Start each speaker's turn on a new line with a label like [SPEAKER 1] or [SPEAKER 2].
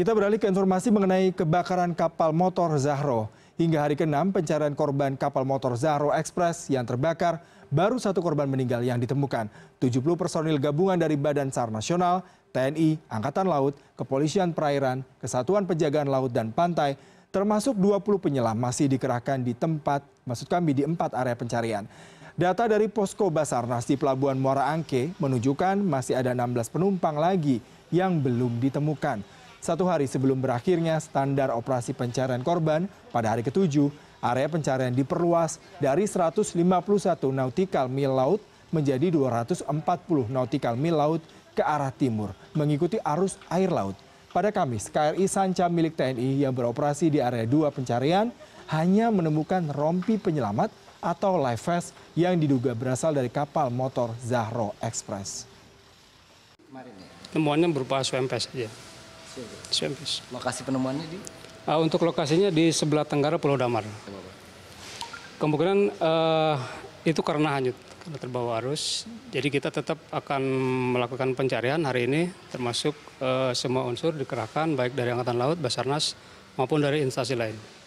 [SPEAKER 1] Kita beralih ke informasi mengenai kebakaran kapal motor Zahro. Hingga hari ke-6 pencarian korban kapal motor Zahro Express yang terbakar, baru satu korban meninggal yang ditemukan. 70 personil gabungan dari Badan SAR Nasional, TNI, Angkatan Laut, Kepolisian Perairan, Kesatuan Penjagaan Laut dan Pantai, termasuk 20 penyelam masih dikerahkan di tempat, maksud kami di empat area pencarian. Data dari Posko Basarnas di Pelabuhan Muara Angke menunjukkan masih ada 16 penumpang lagi yang belum ditemukan satu hari sebelum berakhirnya standar operasi pencarian korban pada hari ketujuh area pencarian diperluas dari 151 ratus lima nautikal mil laut menjadi 240 ratus empat nautikal mil laut ke arah timur mengikuti arus air laut. Pada Kamis, KRI Sanca milik TNI yang beroperasi di area dua pencarian hanya menemukan rompi penyelamat atau life vest yang diduga berasal dari kapal motor Zahro Express.
[SPEAKER 2] Temuannya berupa vest saja. Ciampis.
[SPEAKER 3] Lokasi penemuannya di?
[SPEAKER 2] Uh, untuk lokasinya di sebelah tenggara Pulau Damar. Kemungkinan uh, itu karena hanyut, karena terbawa arus. Jadi kita tetap akan melakukan pencarian hari ini, termasuk uh, semua unsur dikerahkan baik dari Angkatan Laut, Basarnas, maupun dari instansi lain.